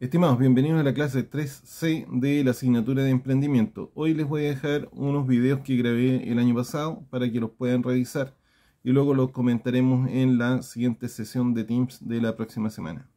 Estimados, bienvenidos a la clase 3C de la asignatura de emprendimiento. Hoy les voy a dejar unos videos que grabé el año pasado para que los puedan revisar y luego los comentaremos en la siguiente sesión de Teams de la próxima semana.